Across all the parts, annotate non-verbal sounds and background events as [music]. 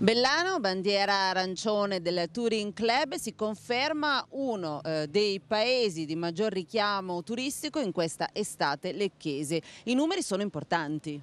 Bellano, bandiera arancione del Touring Club, si conferma uno eh, dei paesi di maggior richiamo turistico in questa estate lecchese. I numeri sono importanti.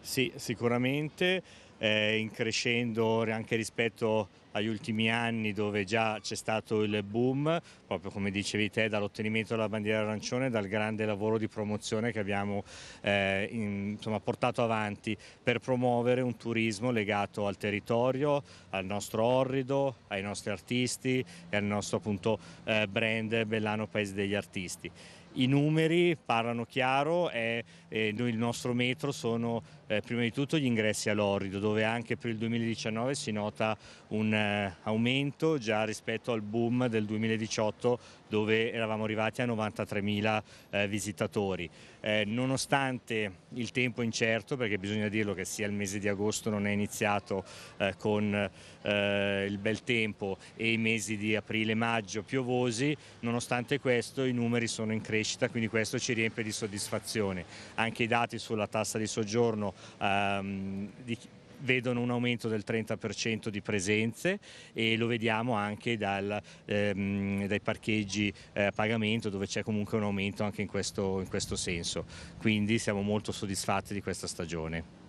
Sì, sicuramente, eh, in crescendo anche rispetto agli ultimi anni dove già c'è stato il boom, proprio come dicevi te, dall'ottenimento della bandiera arancione e dal grande lavoro di promozione che abbiamo eh, in, insomma, portato avanti per promuovere un turismo legato al territorio, al nostro orrido, ai nostri artisti e al nostro appunto, eh, brand Bellano Paese degli Artisti. I numeri parlano chiaro e, il nostro metro sono eh, prima di tutto gli ingressi all'Orrido dove anche per il 2019 si nota un eh, aumento già rispetto al boom del 2018 dove eravamo arrivati a 93.000 eh, visitatori. Eh, nonostante il tempo incerto, perché bisogna dirlo che sia il mese di agosto non è iniziato eh, con eh, il bel tempo e i mesi di aprile e maggio piovosi, nonostante questo i numeri sono in crescita, quindi questo ci riempie di soddisfazione. Anche i dati sulla tassa di soggiorno ehm, di, vedono un aumento del 30% di presenze e lo vediamo anche dal, ehm, dai parcheggi eh, a pagamento dove c'è comunque un aumento anche in questo, in questo senso. Quindi siamo molto soddisfatti di questa stagione.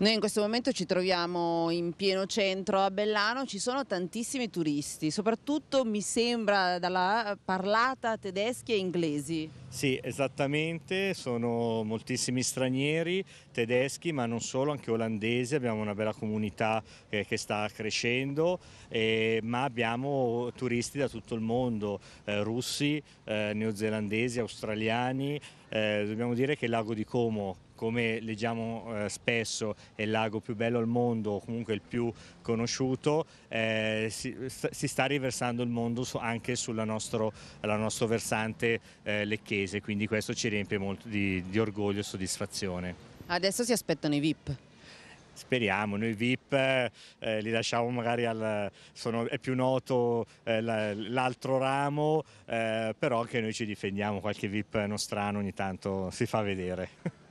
Noi in questo momento ci troviamo in pieno centro a Bellano, ci sono tantissimi turisti, soprattutto mi sembra dalla parlata tedeschi e inglesi. Sì, esattamente, sono moltissimi stranieri, tedeschi, ma non solo, anche olandesi, abbiamo una bella comunità che, che sta crescendo, eh, ma abbiamo turisti da tutto il mondo, eh, russi, eh, neozelandesi, australiani, eh, dobbiamo dire che il lago di Como come leggiamo eh, spesso è il lago più bello al mondo o comunque il più conosciuto, eh, si, si, sta riversando il mondo su, anche sul nostro, nostro versante eh, lecchese, quindi questo ci riempie molto di, di orgoglio e soddisfazione. Adesso si aspettano i VIP. Speriamo, noi VIP eh, eh, li lasciamo magari al, sono, è più noto eh, l'altro ramo, eh, però anche noi ci difendiamo, qualche VIP nostrano ogni tanto si fa vedere. [laughs]